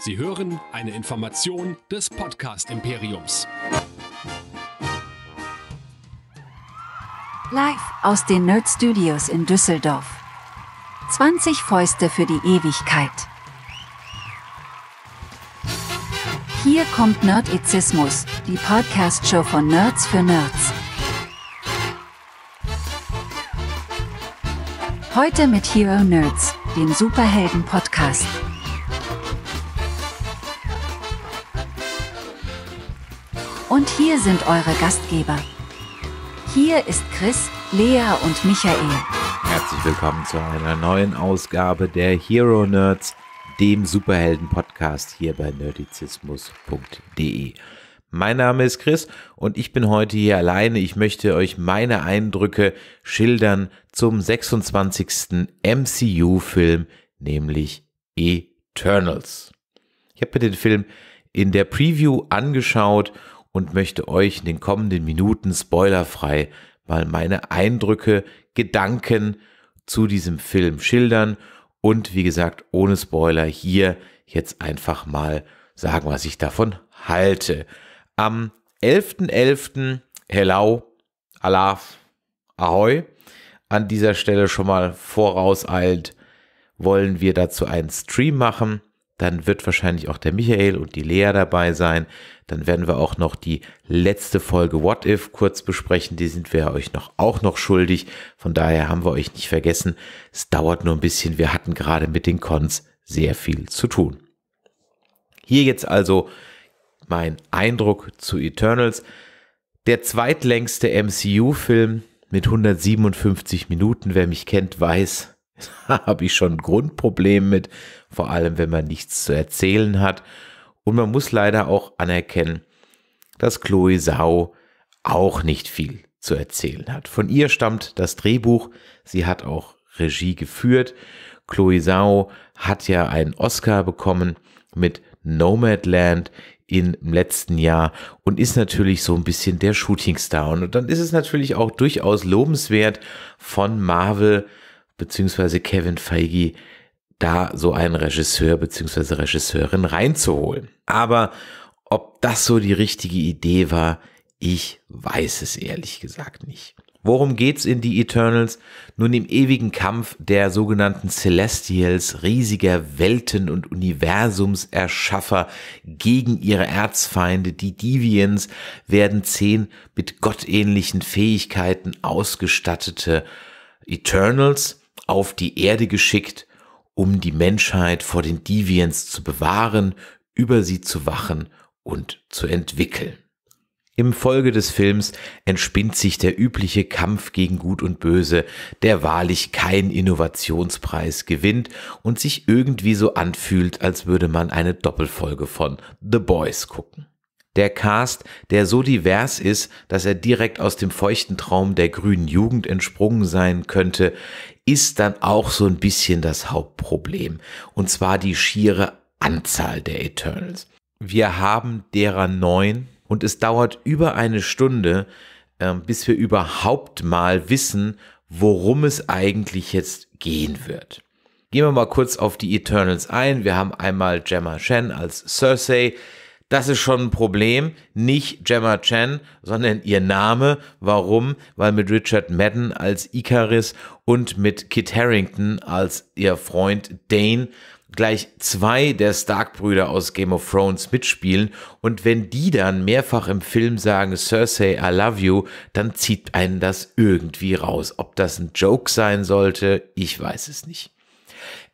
Sie hören eine Information des Podcast Imperiums. Live aus den Nerd Studios in Düsseldorf. 20 Fäuste für die Ewigkeit. Hier kommt Nerdizismus, die Podcast-Show von Nerds für Nerds. Heute mit Hero Nerds, dem Superhelden-Podcast. Und hier sind eure Gastgeber. Hier ist Chris, Lea und Michael. Herzlich willkommen zu einer neuen Ausgabe der Hero Nerds, dem Superhelden-Podcast hier bei nerdizismus.de. Mein Name ist Chris und ich bin heute hier alleine. Ich möchte euch meine Eindrücke schildern zum 26. MCU-Film, nämlich Eternals. Ich habe mir den Film in der Preview angeschaut und möchte euch in den kommenden Minuten spoilerfrei mal meine Eindrücke, Gedanken zu diesem Film schildern und wie gesagt ohne Spoiler hier jetzt einfach mal sagen, was ich davon halte. Am 11.11. .11. Hello, Alaf, Ahoi. An dieser Stelle schon mal vorauseilend wollen wir dazu einen Stream machen dann wird wahrscheinlich auch der Michael und die Lea dabei sein. Dann werden wir auch noch die letzte Folge What If kurz besprechen. Die sind wir euch noch auch noch schuldig. Von daher haben wir euch nicht vergessen. Es dauert nur ein bisschen. Wir hatten gerade mit den Cons sehr viel zu tun. Hier jetzt also mein Eindruck zu Eternals. Der zweitlängste MCU-Film mit 157 Minuten. Wer mich kennt, weiß, da habe ich schon ein Grundproblem mit, vor allem wenn man nichts zu erzählen hat. Und man muss leider auch anerkennen, dass Chloe Sau auch nicht viel zu erzählen hat. Von ihr stammt das Drehbuch, sie hat auch Regie geführt. Chloe Sau hat ja einen Oscar bekommen mit Nomadland im letzten Jahr und ist natürlich so ein bisschen der Shootingstar. Und dann ist es natürlich auch durchaus lobenswert von Marvel, beziehungsweise Kevin Feige da so einen Regisseur beziehungsweise Regisseurin reinzuholen. Aber ob das so die richtige Idee war, ich weiß es ehrlich gesagt nicht. Worum geht's in die Eternals? Nun im ewigen Kampf der sogenannten Celestials, riesiger Welten- und Universumserschaffer gegen ihre Erzfeinde, die Deviants, werden zehn mit gottähnlichen Fähigkeiten ausgestattete Eternals auf die Erde geschickt, um die Menschheit vor den Deviants zu bewahren, über sie zu wachen und zu entwickeln. Im Folge des Films entspinnt sich der übliche Kampf gegen Gut und Böse, der wahrlich keinen Innovationspreis gewinnt und sich irgendwie so anfühlt, als würde man eine Doppelfolge von The Boys gucken. Der Cast, der so divers ist, dass er direkt aus dem feuchten Traum der grünen Jugend entsprungen sein könnte, ist dann auch so ein bisschen das Hauptproblem. Und zwar die schiere Anzahl der Eternals. Wir haben derer neun und es dauert über eine Stunde, ähm, bis wir überhaupt mal wissen, worum es eigentlich jetzt gehen wird. Gehen wir mal kurz auf die Eternals ein. Wir haben einmal Gemma Shen als Cersei, das ist schon ein Problem. Nicht Gemma Chan, sondern ihr Name. Warum? Weil mit Richard Madden als Icarus und mit Kit Harrington als ihr Freund Dane gleich zwei der Stark-Brüder aus Game of Thrones mitspielen und wenn die dann mehrfach im Film sagen, Cersei, I love you, dann zieht einen das irgendwie raus. Ob das ein Joke sein sollte, ich weiß es nicht.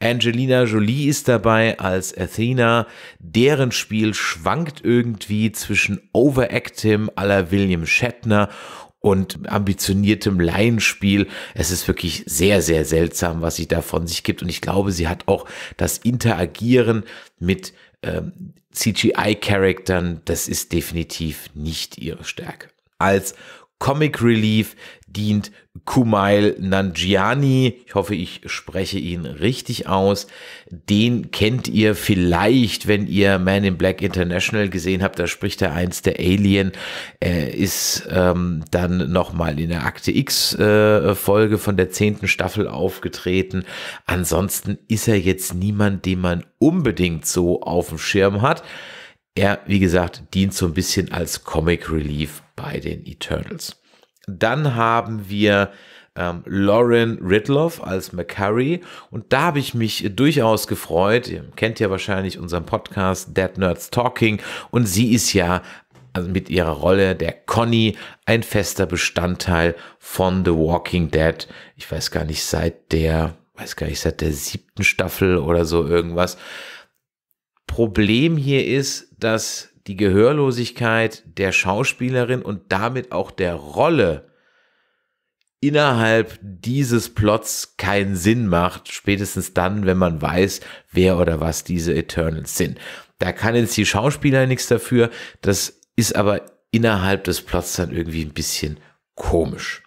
Angelina Jolie ist dabei als Athena. Deren Spiel schwankt irgendwie zwischen Overactim aller William Shatner und ambitioniertem Laienspiel. Es ist wirklich sehr, sehr seltsam, was sie da von sich gibt. Und ich glaube, sie hat auch das Interagieren mit ähm, CGI-Charaktern, das ist definitiv nicht ihre Stärke. Als Comic Relief dient Kumail Nanjiani. Ich hoffe, ich spreche ihn richtig aus. Den kennt ihr vielleicht, wenn ihr Man in Black International gesehen habt. Da spricht er eins der Alien. Er ist ähm, dann nochmal in der Akte X äh, Folge von der zehnten Staffel aufgetreten. Ansonsten ist er jetzt niemand, den man unbedingt so auf dem Schirm hat. Er, wie gesagt, dient so ein bisschen als Comic Relief bei den Eternals. Dann haben wir ähm, Lauren Ridloff als McCurry. Und da habe ich mich durchaus gefreut. Ihr kennt ja wahrscheinlich unseren Podcast Dead Nerds Talking. Und sie ist ja also mit ihrer Rolle der Conny ein fester Bestandteil von The Walking Dead. Ich weiß gar nicht, seit der, weiß gar nicht, seit der siebten Staffel oder so irgendwas. Problem hier ist, dass die Gehörlosigkeit der Schauspielerin und damit auch der Rolle innerhalb dieses Plots keinen Sinn macht, spätestens dann, wenn man weiß, wer oder was diese Eternals sind. Da kann jetzt die Schauspieler nichts dafür, das ist aber innerhalb des Plots dann irgendwie ein bisschen komisch.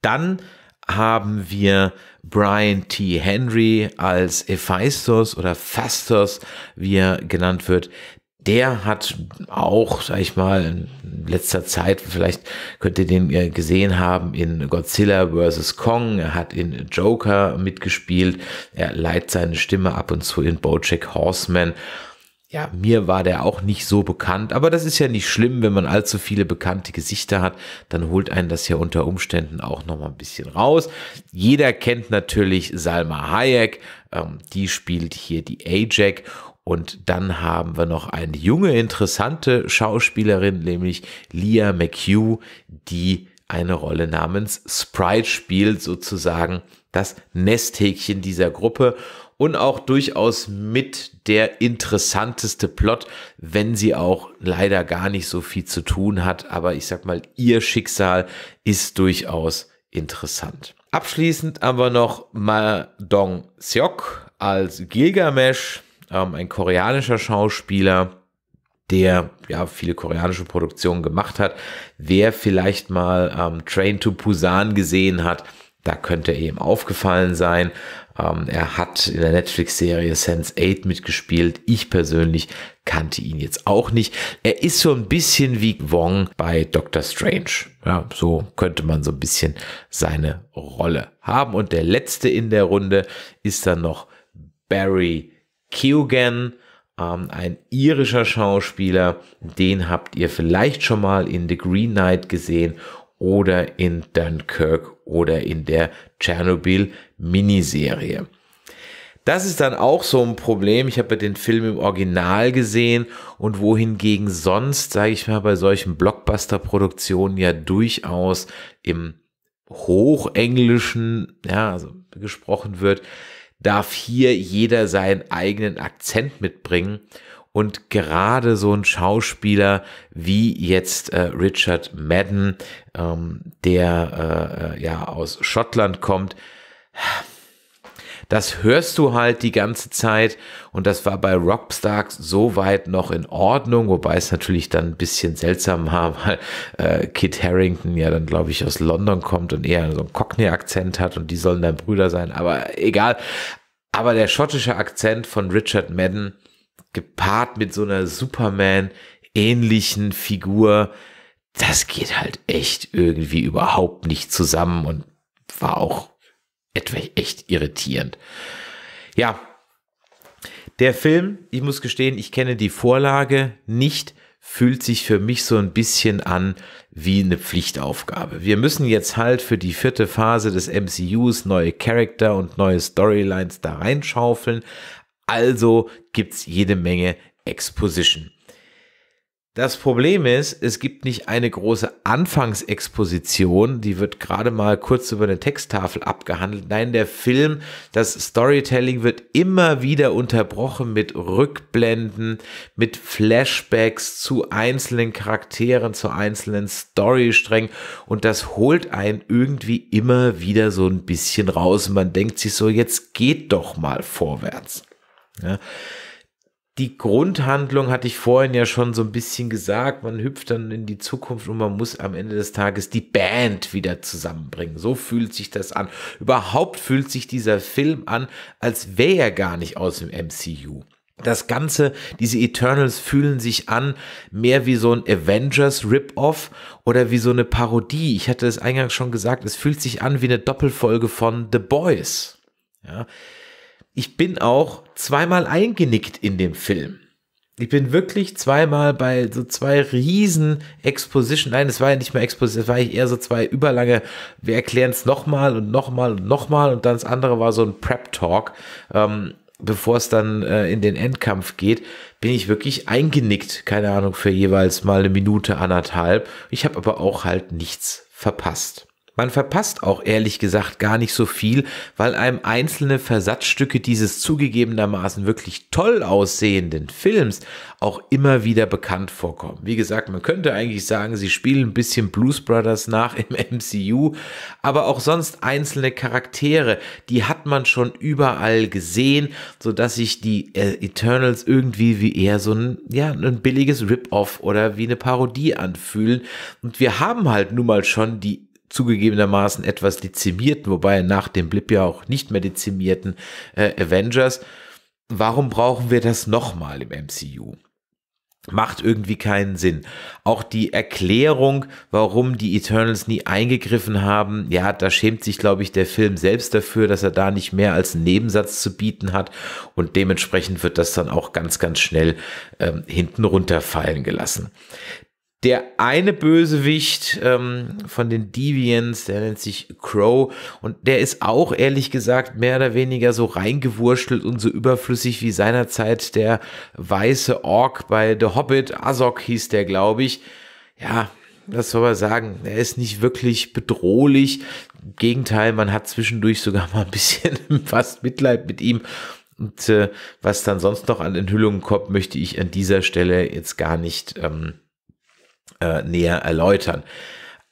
Dann haben wir Brian T. Henry als Hephaistos oder Fastos, wie er genannt wird, der hat auch, sag ich mal, in letzter Zeit, vielleicht könnt ihr den äh, gesehen haben, in Godzilla vs. Kong, er hat in Joker mitgespielt, er leiht seine Stimme ab und zu in Bojack Horseman ja, mir war der auch nicht so bekannt, aber das ist ja nicht schlimm, wenn man allzu viele bekannte Gesichter hat, dann holt einen das ja unter Umständen auch noch mal ein bisschen raus. Jeder kennt natürlich Salma Hayek, ähm, die spielt hier die Ajax und dann haben wir noch eine junge, interessante Schauspielerin, nämlich Leah McHugh, die eine Rolle namens Sprite spielt, sozusagen das Nesthäkchen dieser Gruppe und auch durchaus mit der interessanteste Plot, wenn sie auch leider gar nicht so viel zu tun hat. Aber ich sag mal, ihr Schicksal ist durchaus interessant. Abschließend aber noch Ma Dong Seok als Gilgamesh, ähm, ein koreanischer Schauspieler, der ja viele koreanische Produktionen gemacht hat. Wer vielleicht mal ähm, Train to Busan gesehen hat, da könnte er eben aufgefallen sein. Ähm, er hat in der Netflix-Serie Sense 8 mitgespielt. Ich persönlich kannte ihn jetzt auch nicht. Er ist so ein bisschen wie Wong bei Doctor Strange. Ja, so könnte man so ein bisschen seine Rolle haben. Und der letzte in der Runde ist dann noch Barry Keoghan ähm, ein irischer Schauspieler, den habt ihr vielleicht schon mal in The Green Knight gesehen oder in Dunkirk oder in der Tschernobyl-Miniserie. Das ist dann auch so ein Problem. Ich habe den Film im Original gesehen und wohingegen sonst, sage ich mal, bei solchen Blockbuster-Produktionen ja durchaus im Hochenglischen ja, also gesprochen wird, darf hier jeder seinen eigenen Akzent mitbringen. Und gerade so ein Schauspieler wie jetzt äh, Richard Madden, ähm, der äh, äh, ja aus Schottland kommt, das hörst du halt die ganze Zeit und das war bei Rockstarks soweit noch in Ordnung, wobei es natürlich dann ein bisschen seltsam war, weil äh, Kit Harrington ja dann, glaube ich, aus London kommt und eher so einen Cockney-Akzent hat und die sollen dann Brüder sein, aber egal. Aber der schottische Akzent von Richard Madden, gepaart mit so einer Superman-ähnlichen Figur, das geht halt echt irgendwie überhaupt nicht zusammen und war auch etwa echt irritierend. Ja, der Film, ich muss gestehen, ich kenne die Vorlage nicht, fühlt sich für mich so ein bisschen an wie eine Pflichtaufgabe. Wir müssen jetzt halt für die vierte Phase des MCUs neue Charakter und neue Storylines da reinschaufeln, also gibt es jede Menge Exposition. Das Problem ist, es gibt nicht eine große Anfangsexposition, die wird gerade mal kurz über eine Texttafel abgehandelt. Nein, der Film, das Storytelling wird immer wieder unterbrochen mit Rückblenden, mit Flashbacks zu einzelnen Charakteren, zu einzelnen Storysträngen und das holt einen irgendwie immer wieder so ein bisschen raus. Man denkt sich so, jetzt geht doch mal vorwärts. Ja. Die Grundhandlung hatte ich vorhin ja schon so ein bisschen gesagt. Man hüpft dann in die Zukunft und man muss am Ende des Tages die Band wieder zusammenbringen. So fühlt sich das an. Überhaupt fühlt sich dieser Film an, als wäre er gar nicht aus dem MCU. Das Ganze, diese Eternals fühlen sich an mehr wie so ein Avengers-Rip-Off oder wie so eine Parodie. Ich hatte es eingangs schon gesagt, es fühlt sich an wie eine Doppelfolge von The Boys. Ja, ich bin auch zweimal eingenickt in dem Film. Ich bin wirklich zweimal bei so zwei riesen Exposition, nein, es war ja nicht mehr Exposition, es war eher so zwei überlange, wir erklären es nochmal und nochmal und nochmal und dann das andere war so ein Prep-Talk, ähm, bevor es dann äh, in den Endkampf geht, bin ich wirklich eingenickt, keine Ahnung, für jeweils mal eine Minute, anderthalb. Ich habe aber auch halt nichts verpasst. Man verpasst auch ehrlich gesagt gar nicht so viel, weil einem einzelne Versatzstücke dieses zugegebenermaßen wirklich toll aussehenden Films auch immer wieder bekannt vorkommen. Wie gesagt, man könnte eigentlich sagen, sie spielen ein bisschen Blues Brothers nach im MCU, aber auch sonst einzelne Charaktere, die hat man schon überall gesehen, sodass sich die äh, Eternals irgendwie wie eher so ein, ja, ein billiges Rip-Off oder wie eine Parodie anfühlen. Und wir haben halt nun mal schon die zugegebenermaßen etwas dezimierten, wobei nach dem Blip ja auch nicht mehr dezimierten äh, Avengers. Warum brauchen wir das nochmal im MCU? Macht irgendwie keinen Sinn. Auch die Erklärung, warum die Eternals nie eingegriffen haben, ja, da schämt sich, glaube ich, der Film selbst dafür, dass er da nicht mehr als einen Nebensatz zu bieten hat. Und dementsprechend wird das dann auch ganz, ganz schnell ähm, hinten runterfallen gelassen. Der eine Bösewicht ähm, von den Deviants, der nennt sich Crow und der ist auch ehrlich gesagt mehr oder weniger so reingewurschtelt und so überflüssig wie seinerzeit der weiße Ork bei The Hobbit. Azog hieß der, glaube ich. Ja, was soll man sagen? Er ist nicht wirklich bedrohlich. Im Gegenteil, man hat zwischendurch sogar mal ein bisschen fast Mitleid mit ihm. Und äh, was dann sonst noch an Enthüllungen kommt, möchte ich an dieser Stelle jetzt gar nicht. Ähm, äh, näher erläutern.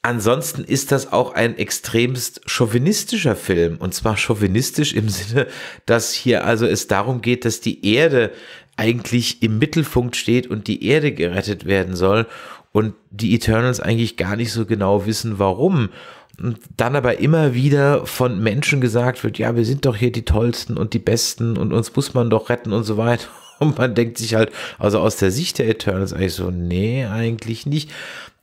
Ansonsten ist das auch ein extremst chauvinistischer Film. Und zwar chauvinistisch im Sinne, dass hier also es darum geht, dass die Erde eigentlich im Mittelpunkt steht und die Erde gerettet werden soll. Und die Eternals eigentlich gar nicht so genau wissen, warum. Und dann aber immer wieder von Menschen gesagt wird, ja, wir sind doch hier die Tollsten und die Besten und uns muss man doch retten und so weiter. Und man denkt sich halt, also aus der Sicht der Eternals eigentlich so, nee, eigentlich nicht.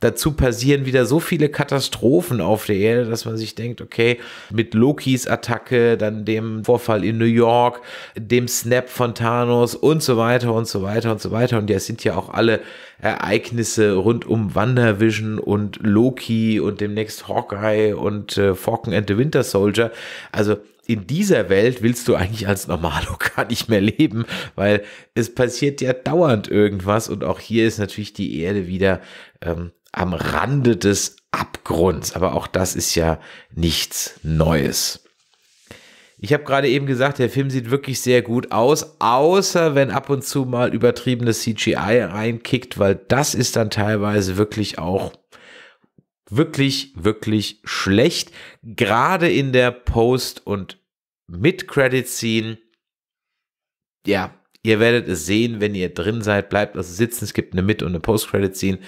Dazu passieren wieder so viele Katastrophen auf der Erde, dass man sich denkt, okay, mit Lokis Attacke, dann dem Vorfall in New York, dem Snap von Thanos und so weiter und so weiter und so weiter. Und ja, sind ja auch alle Ereignisse rund um WandaVision und Loki und demnächst Hawkeye und äh, Falcon and the Winter Soldier. Also in dieser Welt willst du eigentlich als Normalo gar nicht mehr leben, weil es passiert ja dauernd irgendwas und auch hier ist natürlich die Erde wieder ähm, am Rande des Abgrunds. Aber auch das ist ja nichts Neues. Ich habe gerade eben gesagt, der Film sieht wirklich sehr gut aus, außer wenn ab und zu mal übertriebenes CGI reinkickt, weil das ist dann teilweise wirklich auch wirklich, wirklich schlecht. Gerade in der Post- und Mid-Credit-Scene. Ja, ihr werdet es sehen, wenn ihr drin seid, bleibt also sitzen. Es gibt eine Mid- und eine Post-Credit-Scene.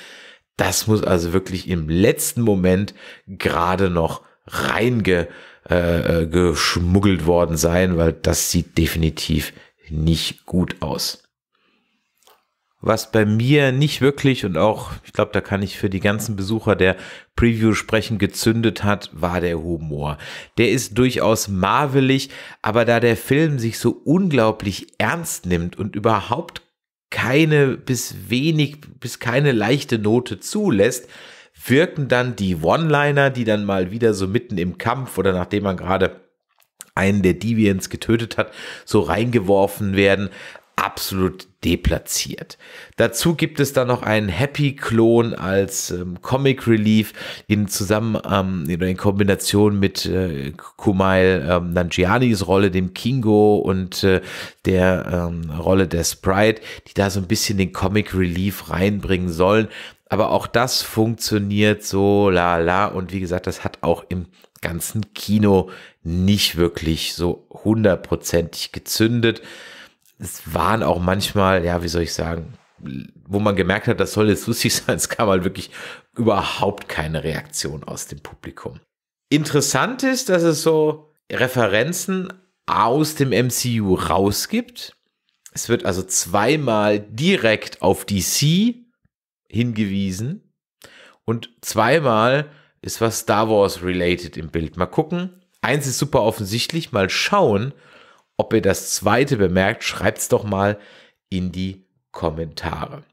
Das muss also wirklich im letzten Moment gerade noch reinge äh, äh, geschmuggelt worden sein, weil das sieht definitiv nicht gut aus. Was bei mir nicht wirklich und auch, ich glaube, da kann ich für die ganzen Besucher der Preview sprechen, gezündet hat, war der Humor. Der ist durchaus marvelig, aber da der Film sich so unglaublich ernst nimmt und überhaupt keine bis wenig, bis keine leichte Note zulässt, wirken dann die One-Liner, die dann mal wieder so mitten im Kampf oder nachdem man gerade einen der Deviants getötet hat, so reingeworfen werden absolut deplatziert. Dazu gibt es dann noch einen Happy-Klon als ähm, Comic Relief in zusammen ähm, in Kombination mit äh, Kumail ähm, Nanjianis Rolle, dem Kingo und äh, der ähm, Rolle der Sprite, die da so ein bisschen den Comic Relief reinbringen sollen. Aber auch das funktioniert so la la und wie gesagt, das hat auch im ganzen Kino nicht wirklich so hundertprozentig gezündet es waren auch manchmal, ja, wie soll ich sagen, wo man gemerkt hat, das soll jetzt lustig sein, es kam halt wirklich überhaupt keine Reaktion aus dem Publikum. Interessant ist, dass es so Referenzen aus dem MCU rausgibt. Es wird also zweimal direkt auf DC hingewiesen und zweimal ist was Star Wars related im Bild. Mal gucken. Eins ist super offensichtlich, mal schauen, ob ihr das zweite bemerkt, schreibt es doch mal in die Kommentare.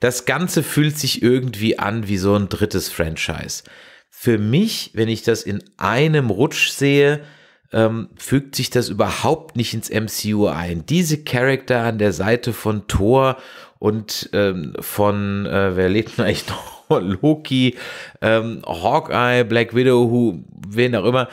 Das Ganze fühlt sich irgendwie an wie so ein drittes Franchise. Für mich, wenn ich das in einem Rutsch sehe, ähm, fügt sich das überhaupt nicht ins MCU ein. Diese Charakter an der Seite von Thor und ähm, von, äh, wer lebt denn eigentlich noch? Loki, ähm, Hawkeye, Black Widow, who, wen auch immer,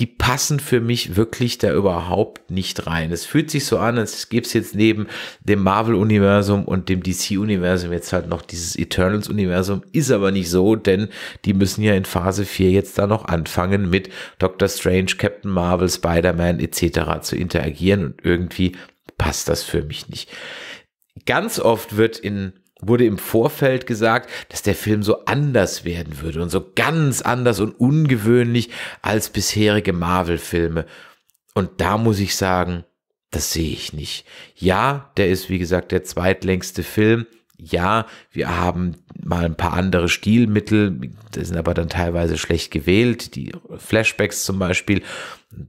die passen für mich wirklich da überhaupt nicht rein. Es fühlt sich so an, als gäbe es jetzt neben dem Marvel-Universum und dem DC-Universum jetzt halt noch dieses Eternals-Universum. Ist aber nicht so, denn die müssen ja in Phase 4 jetzt da noch anfangen, mit Doctor Strange, Captain Marvel, Spider-Man etc. zu interagieren und irgendwie passt das für mich nicht. Ganz oft wird in wurde im Vorfeld gesagt, dass der Film so anders werden würde und so ganz anders und ungewöhnlich als bisherige Marvel-Filme. Und da muss ich sagen, das sehe ich nicht. Ja, der ist, wie gesagt, der zweitlängste Film, ja, wir haben mal ein paar andere Stilmittel, die sind aber dann teilweise schlecht gewählt, die Flashbacks zum Beispiel.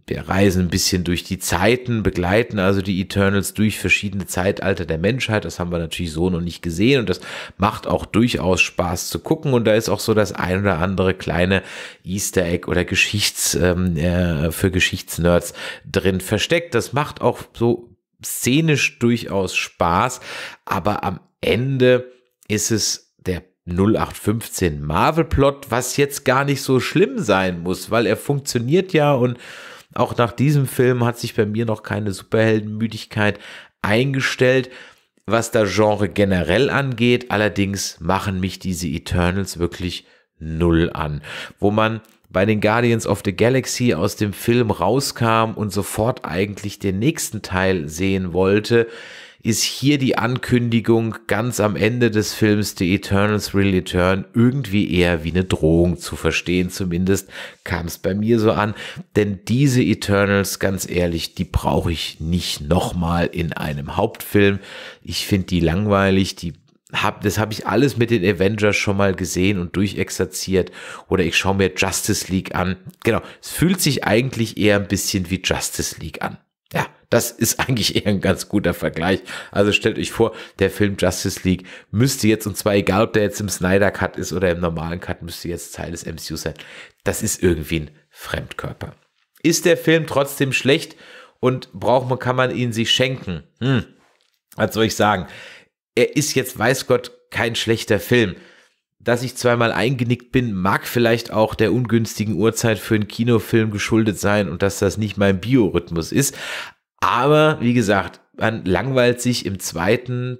Wir reisen ein bisschen durch die Zeiten, begleiten also die Eternals durch verschiedene Zeitalter der Menschheit. Das haben wir natürlich so noch nicht gesehen und das macht auch durchaus Spaß zu gucken. Und da ist auch so das ein oder andere kleine Easter Egg oder Geschichts ähm, äh, für Geschichtsnerds drin versteckt. Das macht auch so szenisch durchaus Spaß, aber am Ende ist es der 0815 Marvel-Plot, was jetzt gar nicht so schlimm sein muss, weil er funktioniert ja und auch nach diesem Film hat sich bei mir noch keine Superheldenmüdigkeit eingestellt, was das Genre generell angeht. Allerdings machen mich diese Eternals wirklich null an, wo man bei den Guardians of the Galaxy aus dem Film rauskam und sofort eigentlich den nächsten Teil sehen wollte, ist hier die Ankündigung ganz am Ende des Films The Eternals Will Return irgendwie eher wie eine Drohung zu verstehen. Zumindest kam es bei mir so an. Denn diese Eternals, ganz ehrlich, die brauche ich nicht nochmal in einem Hauptfilm. Ich finde die langweilig, die hab, das habe ich alles mit den Avengers schon mal gesehen und durchexerziert. Oder ich schaue mir Justice League an. Genau, es fühlt sich eigentlich eher ein bisschen wie Justice League an. Das ist eigentlich eher ein ganz guter Vergleich. Also stellt euch vor, der Film Justice League müsste jetzt, und zwar egal, ob der jetzt im Snyder Cut ist oder im normalen Cut, müsste jetzt Teil des MCU sein. Das ist irgendwie ein Fremdkörper. Ist der Film trotzdem schlecht und braucht man, kann man ihn sich schenken? Hm, was soll ich sagen? Er ist jetzt, weiß Gott, kein schlechter Film dass ich zweimal eingenickt bin, mag vielleicht auch der ungünstigen Uhrzeit für einen Kinofilm geschuldet sein und dass das nicht mein Biorhythmus ist. Aber wie gesagt, man langweilt sich im zweiten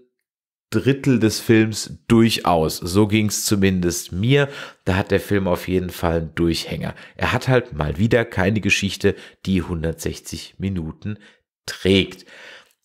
Drittel des Films durchaus. So ging es zumindest mir. Da hat der Film auf jeden Fall einen Durchhänger. Er hat halt mal wieder keine Geschichte, die 160 Minuten trägt.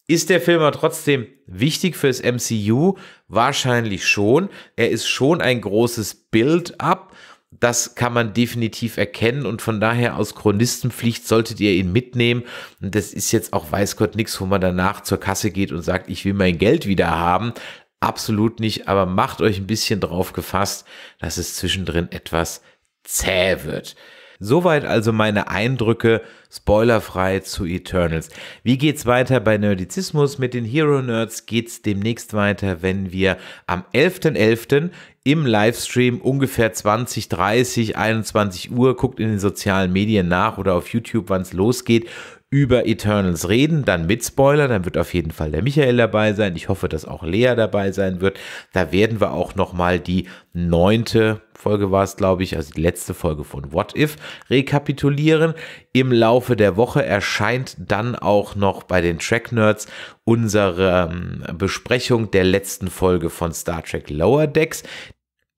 Ist der Film aber trotzdem wichtig fürs MCU? Wahrscheinlich schon. Er ist schon ein großes Build-up das kann man definitiv erkennen und von daher aus Chronistenpflicht solltet ihr ihn mitnehmen. Und das ist jetzt auch weiß Gott nichts, wo man danach zur Kasse geht und sagt, ich will mein Geld wieder haben. Absolut nicht, aber macht euch ein bisschen drauf gefasst, dass es zwischendrin etwas zäh wird. Soweit also meine Eindrücke spoilerfrei zu Eternals. Wie geht's weiter bei Nerdizismus? Mit den Hero Nerds geht's demnächst weiter, wenn wir am 11.11. .11 im Livestream ungefähr 20, 30, 21 Uhr. Guckt in den sozialen Medien nach oder auf YouTube, wann es losgeht. Über Eternals reden, dann mit Spoiler, dann wird auf jeden Fall der Michael dabei sein. Ich hoffe, dass auch Lea dabei sein wird. Da werden wir auch nochmal die neunte Folge war es, glaube ich, also die letzte Folge von What If rekapitulieren. Im Laufe der Woche erscheint dann auch noch bei den Track Nerds unsere ähm, Besprechung der letzten Folge von Star Trek Lower Decks.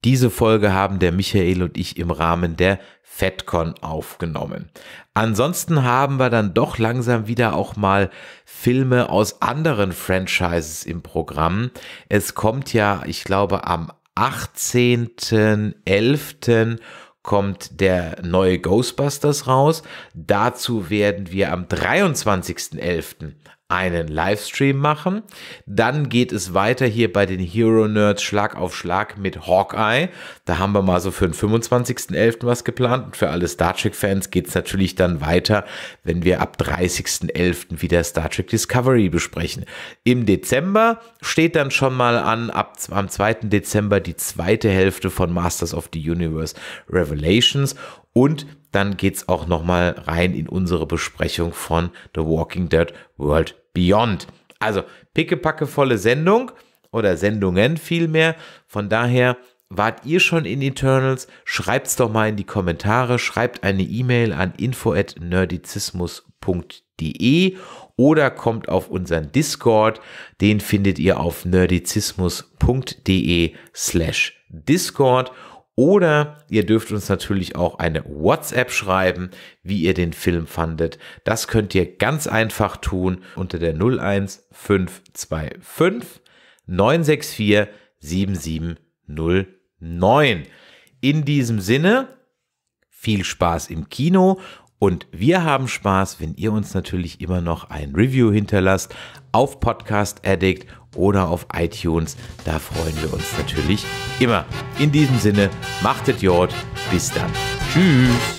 Diese Folge haben der Michael und ich im Rahmen der FedCon aufgenommen. Ansonsten haben wir dann doch langsam wieder auch mal Filme aus anderen Franchises im Programm. Es kommt ja, ich glaube, am 18.11 kommt der neue Ghostbusters raus. Dazu werden wir am 23.11 einen Livestream machen. Dann geht es weiter hier bei den Hero Nerds Schlag auf Schlag mit Hawkeye. Da haben wir mal so für den 25.11. was geplant. Und für alle Star Trek-Fans geht es natürlich dann weiter, wenn wir ab 30.11. wieder Star Trek Discovery besprechen. Im Dezember steht dann schon mal an, ab am 2. Dezember die zweite Hälfte von Masters of the Universe Revelations. Und dann geht es auch nochmal rein in unsere Besprechung von The Walking Dead World Beyond. Also pickepackevolle Sendung oder Sendungen vielmehr. Von daher Wart ihr schon in Eternals? es doch mal in die Kommentare, schreibt eine E-Mail an info@nerdizismus.de oder kommt auf unseren Discord, den findet ihr auf nerdizismus.de/discord slash oder ihr dürft uns natürlich auch eine WhatsApp schreiben, wie ihr den Film fandet. Das könnt ihr ganz einfach tun unter der 01525 964 7709. In diesem Sinne, viel Spaß im Kino und wir haben Spaß, wenn ihr uns natürlich immer noch ein Review hinterlasst auf Podcast Addict oder auf iTunes. Da freuen wir uns natürlich immer. In diesem Sinne, machtet Jord. Bis dann. Tschüss.